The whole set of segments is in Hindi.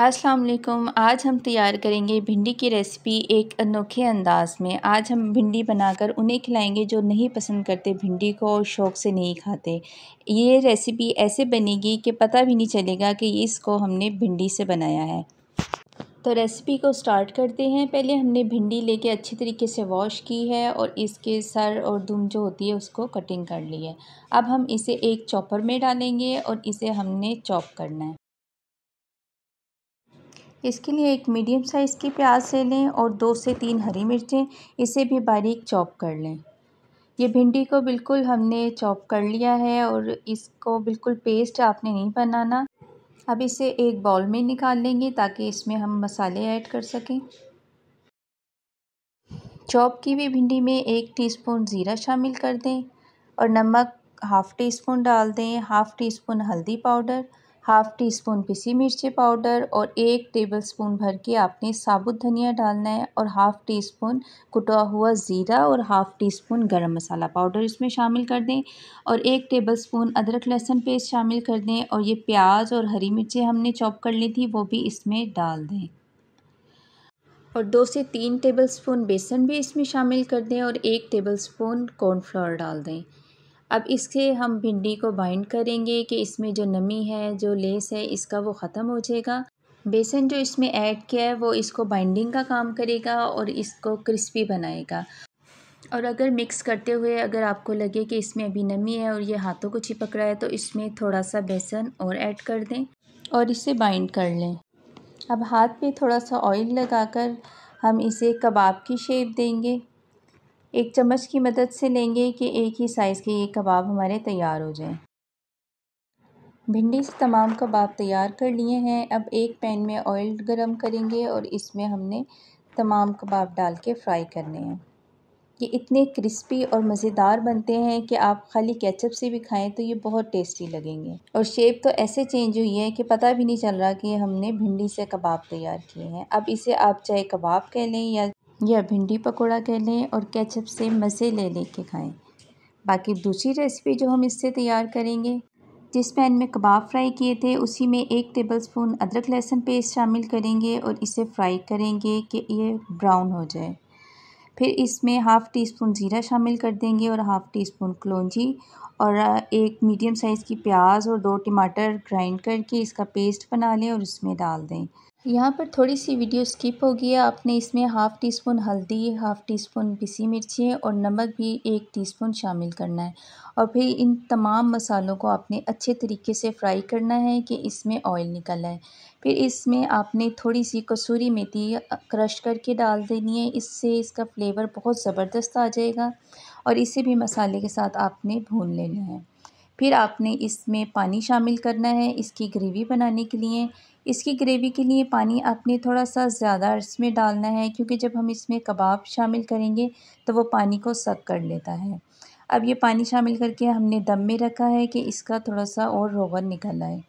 अस्सलाम वालेकुम आज हम तैयार करेंगे भिंडी की रेसिपी एक अनोखे अंदाज में आज हम भिंडी बनाकर उन्हें खिलाएंगे जो नहीं पसंद करते भिंडी को और शौक़ से नहीं खाते ये रेसिपी ऐसे बनेगी कि पता भी नहीं चलेगा कि इसको हमने भिंडी से बनाया है तो रेसिपी को स्टार्ट करते हैं पहले हमने भिंडी लेके अच्छे तरीके से वॉश की है और इसके सर और दुम जो होती है उसको कटिंग कर ली है अब हम इसे एक चॉपर में डालेंगे और इसे हमने चॉप करना है इसके लिए एक मीडियम साइज़ की प्याज ले लें और दो से तीन हरी मिर्चें इसे भी बारीक चॉप कर लें ये भिंडी को बिल्कुल हमने चॉप कर लिया है और इसको बिल्कुल पेस्ट आपने नहीं बनाना अब इसे एक बाउल में निकाल लेंगे ताकि इसमें हम मसाले ऐड कर सकें चॉप की हुई भिंडी में एक टीस्पून ज़ीरा शामिल कर दें और नमक हाफ़ टी स्पून डाल दें हाफ़ टी स्पून हल्दी पाउडर हाफ़ टी स्पून पिसी मिर्ची पाउडर और एक टेबल स्पून भर के आपने साबुत धनिया डालना है और हाफ़ टी स्पून कुटा हुआ ज़ीरा और हाफ़ टी स्पून गरम मसाला पाउडर इसमें शामिल कर दें और एक टेबल स्पून अदरक लहसुन पेस्ट शामिल कर दें और ये प्याज और हरी मिर्ची हमने चॉप कर ली थी वो भी इसमें डाल दें और दो से तीन टेबल स्पून बेसन भी इसमें शामिल कर दें और एक टेबल स्पून कॉर्नफ्लोर डाल दें अब इसके हम भिंडी को बाइंड करेंगे कि इसमें जो नमी है जो लेस है इसका वो ख़त्म हो जाएगा बेसन जो इसमें ऐड किया है वो इसको बाइंडिंग का काम करेगा और इसको क्रिस्पी बनाएगा और अगर मिक्स करते हुए अगर आपको लगे कि इसमें अभी नमी है और ये हाथों को चिपक रहा है तो इसमें थोड़ा सा बेसन और ऐड कर दें और इसे बाइंड कर लें अब हाथ पे थोड़ा सा ऑयल लगाकर हम इसे कबाब की शेप देंगे एक चम्मच की मदद से लेंगे कि एक ही साइज़ के ये कबाब हमारे तैयार हो जाएं भिंडी से तमाम कबाब तैयार कर लिए हैं अब एक पैन में ऑयल गरम करेंगे और इसमें हमने तमाम कबाब डाल के फ्राई करने हैं ये इतने क्रिस्पी और मज़ेदार बनते हैं कि आप खाली केचप से भी खाएं तो ये बहुत टेस्टी लगेंगे और शेप तो ऐसे चेंज हुई है कि पता भी नहीं चल रहा कि हमने भिंडी से कबाब तैयार किए हैं अब इसे आप चाहे कबाब कह लें या या भिंडी पकौड़ा कह लें और केचप से मज़े ले ले के खाएँ बाकी दूसरी रेसिपी जो हम इससे तैयार करेंगे जिस पैन में कबाब फ्राई किए थे उसी में एक टेबल स्पून अदरक लहसुन पेस्ट शामिल करेंगे और इसे फ्राई करेंगे कि ये ब्राउन हो जाए फिर इसमें हाफ़ टी स्पून ज़ीरा शामिल कर देंगे और हाफ़ टी स्पून कलौजी और एक मीडियम साइज़ की प्याज और दो टमाटर ग्राइंड करके इसका पेस्ट बना लें और उसमें डाल दें यहाँ पर थोड़ी सी वीडियो स्किप हो गई है आपने इसमें हाफ़ टी स्पून हल्दी हाफ़ टी स्पून पिसी मिर्ची और नमक भी एक टीस्पून शामिल करना है और फिर इन तमाम मसालों को आपने अच्छे तरीके से फ्राई करना है कि इसमें ऑयल निकल आए फिर इसमें आपने थोड़ी सी कसूरी मेथी क्रश करके डाल देनी है इससे इसका फ्लेवर बहुत ज़बरदस्त आ जाएगा और इसे भी मसाले के साथ आपने भून लेना है फिर आपने इसमें पानी शामिल करना है इसकी ग्रेवी बनाने के लिए इसकी ग्रेवी के लिए पानी आपने थोड़ा सा ज़्यादा इसमें डालना है क्योंकि जब हम इसमें कबाब शामिल करेंगे तो वो पानी को सक कर लेता है अब ये पानी शामिल करके हमने दम में रखा है कि इसका थोड़ा सा और रोगन निकल आए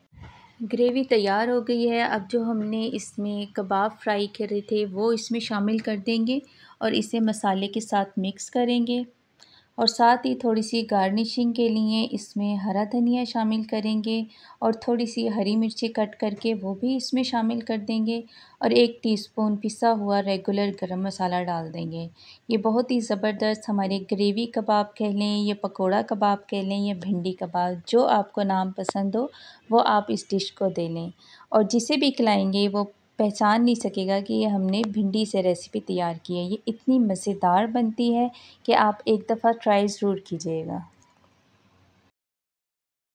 ग्रेवी तैयार हो गई है अब जो हमने इसमें कबाब फ्राई करे थे वो इसमें शामिल कर देंगे और इसे मसाले के साथ मिक्स करेंगे और साथ ही थोड़ी सी गार्निशिंग के लिए इसमें हरा धनिया शामिल करेंगे और थोड़ी सी हरी मिर्ची कट करके वो भी इसमें शामिल कर देंगे और एक टीस्पून पिसा हुआ रेगुलर गरम मसाला डाल देंगे ये बहुत ही ज़बरदस्त हमारे ग्रेवी कबाब कह लें या पकोड़ा कबाब कह लें या भिंडी कबाब जो आपको नाम पसंद हो वो आप इस डिश को दे लें और जिसे भी खिलाएँगे वो पहचान नहीं सकेगा कि ये हमने भिंडी से रेसिपी तैयार की है ये इतनी मज़ेदार बनती है कि आप एक दफ़ा ट्राई ज़रूर कीजिएगा